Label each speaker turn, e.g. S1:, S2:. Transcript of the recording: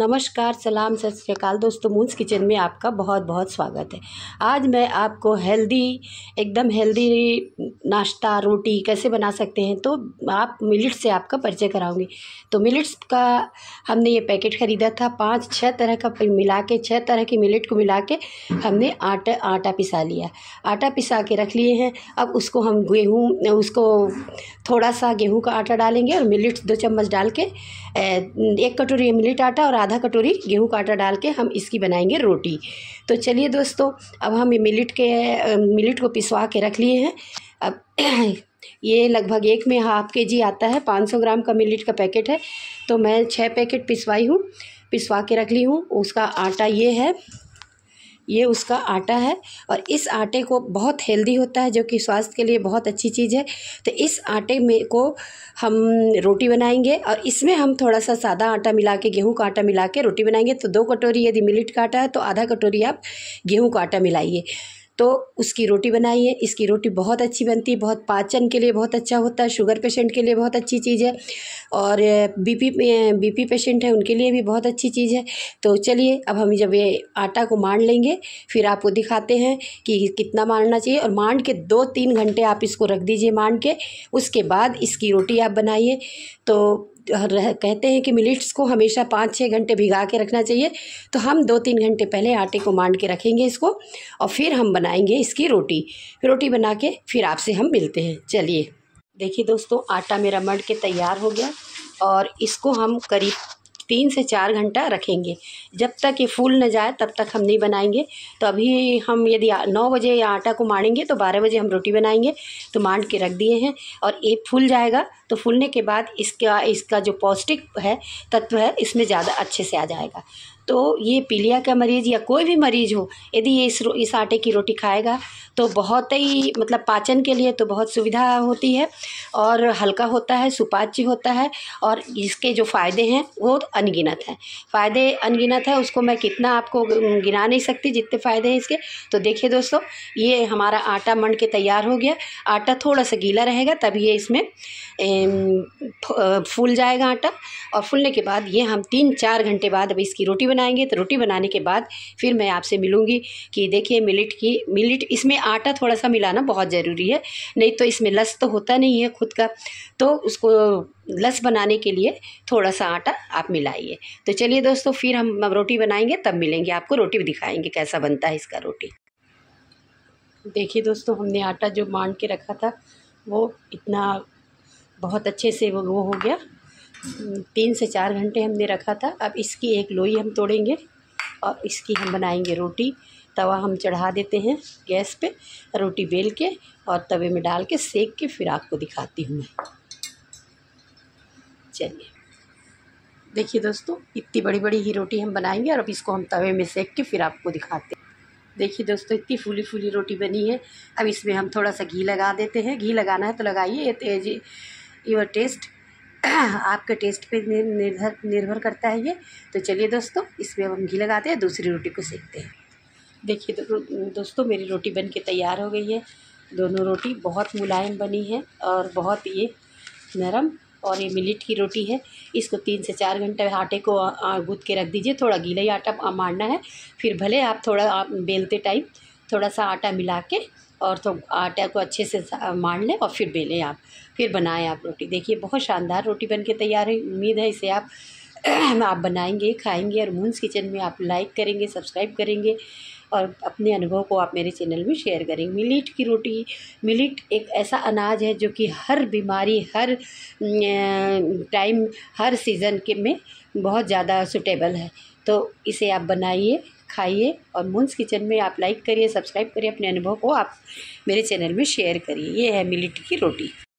S1: नमस्कार सलाम सत श्रीकाल दोस्तों मून्स किचन में आपका बहुत बहुत स्वागत है आज मैं आपको हेल्दी एकदम हेल्दी नाश्ता रोटी कैसे बना सकते हैं तो आप मिलिट्स से आपका परिचय कराऊंगी तो मिलिट्स का हमने ये पैकेट ख़रीदा था पाँच छः तरह का मिला के छः तरह की मिलिट को मिला के हमने आटा आटा पिसा लिया आटा पिसा के रख लिए हैं अब उसको हम गेहूँ उसको थोड़ा सा गेहूँ का आटा डालेंगे और मिलिट्स दो चम्मच डाल के एक कटोरी मिलिट आटा और आधा कटोरी गेहूं का आटा डाल के हम इसकी बनाएंगे रोटी तो चलिए दोस्तों अब हम मिलिट के मिलिट को पिसवा के रख लिए हैं अब ये लगभग एक में हाफ के जी आता है 500 ग्राम का मिलिट का पैकेट है तो मैं छः पैकेट पिसवाई हूँ पिसवा के रख ली हूँ उसका आटा ये है ये उसका आटा है और इस आटे को बहुत हेल्दी होता है जो कि स्वास्थ्य के लिए बहुत अच्छी चीज़ है तो इस आटे में को हम रोटी बनाएंगे और इसमें हम थोड़ा सा सादा आटा मिला के गेहूँ का आटा मिला के रोटी बनाएंगे तो दो कटोरी यदि मिलिट का आटा है तो आधा कटोरी आप गेहूँ का आटा मिलाइए तो उसकी रोटी बनाइए इसकी रोटी बहुत अच्छी बनती है बहुत पाचन के लिए बहुत अच्छा होता है शुगर पेशेंट के लिए बहुत अच्छी चीज़ है और बीपी बीपी पेशेंट है उनके लिए भी बहुत अच्छी चीज़ है तो चलिए अब हम जब ये आटा को मांड लेंगे फिर आपको दिखाते हैं कि कितना मारना चाहिए और मांड के दो तीन घंटे आप इसको रख दीजिए मांड के उसके बाद इसकी रोटी आप बनाइए तो कहते हैं कि मिलिट्स को हमेशा पाँच छः घंटे भिगा के रखना चाहिए तो हम दो तीन घंटे पहले आटे को मांड के रखेंगे इसको और फिर हम बनाएंगे इसकी रोटी रोटी बना के फिर आपसे हम मिलते हैं चलिए देखिए दोस्तों आटा मेरा मंड के तैयार हो गया और इसको हम करीब तीन से चार घंटा रखेंगे जब तक ये फूल न जाए तब तक हम नहीं बनाएंगे तो अभी हम यदि नौ बजे या आटा को माड़ेंगे तो बारह बजे हम रोटी बनाएंगे तो माँड के रख दिए हैं और ये फूल जाएगा तो फूलने के बाद इसका इसका जो पौष्टिक है तत्व है इसमें ज़्यादा अच्छे से आ जाएगा तो ये पीलिया का मरीज़ या कोई भी मरीज़ हो यदि ये इस इस आटे की रोटी खाएगा तो बहुत ही मतलब पाचन के लिए तो बहुत सुविधा होती है और हल्का होता है सुपाच्य होता है और इसके जो फ़ायदे हैं वो अनगिनत हैं फ़ायदे अनगिनत है उसको मैं कितना आपको गिना नहीं सकती जितने फ़ायदे हैं इसके तो देखिए दोस्तों ये हमारा आटा मंड के तैयार हो गया आटा थोड़ा सा गीला रहेगा तब ये इसमें फूल जाएगा आटा और फूलने के बाद ये हम तीन चार घंटे बाद अब इसकी रोटी बना बनाएंगे तो रोटी बनाने के बाद फिर मैं आपसे मिलूँगी कि देखिए मिलिट की मिलिट इसमें आटा थोड़ा सा मिलाना बहुत ज़रूरी है नहीं तो इसमें लस तो होता नहीं है खुद का तो उसको लस बनाने के लिए थोड़ा सा आटा आप मिलाइए तो चलिए दोस्तों फिर हम रोटी बनाएंगे तब मिलेंगे आपको रोटी भी दिखाएंगे कैसा बनता है इसका रोटी देखिए दोस्तों हमने आटा जो मांड के रखा था वो इतना बहुत अच्छे से वो हो गया तीन से चार घंटे हमने रखा था अब इसकी एक लोई हम तोड़ेंगे और इसकी हम बनाएंगे रोटी तवा हम चढ़ा देते हैं गैस पे रोटी बेल के और तवे में डाल के सेक के फिर आपको दिखाती हूँ मैं चलिए देखिए दोस्तों इतनी बड़ी बड़ी ही रोटी हम बनाएंगे और अब इसको हम तवे में सेक के फिर आपको दिखाते हैं देखिए दोस्तों इतनी फूली फूली रोटी बनी है अब इसमें हम थोड़ा सा घी लगा देते हैं घी लगाना है तो लगाइए ये योर टेस्ट आपके टेस्ट पे निर्भर निर्भर करता है ये तो चलिए दोस्तों इसमें हम घी लगाते हैं दूसरी रोटी को सेकते हैं देखिए तो दोस्तों मेरी रोटी बन के तैयार हो गई है दोनों रोटी बहुत मुलायम बनी है और बहुत ये नरम और ये मिलिट की रोटी है इसको तीन से चार घंटे आटे को गूद के रख दीजिए थोड़ा गीला ही आटा मारना है फिर भले आप थोड़ा आप बेलते टाइम थोड़ा सा आटा मिला के और तो आटा को अच्छे से मार लें और फिर बेलें आप फिर बनाएं आप रोटी देखिए बहुत शानदार रोटी बन के तैयार है उम्मीद है इसे आप आप बनाएंगे खाएंगे और मून्स किचन में आप लाइक करेंगे सब्सक्राइब करेंगे और अपने अनुभव को आप मेरे चैनल में शेयर करेंगे मिलीट की रोटी मिलीट एक ऐसा अनाज है जो कि हर बीमारी हर टाइम अं, हर सीज़न के में बहुत ज़्यादा सुटेबल है तो इसे आप बनाइए खाइए और मून्स किचन में आप लाइक करिए सब्सक्राइब करिए अपने अनुभव को आप मेरे चैनल में शेयर करिए ये है मिलिट्री की रोटी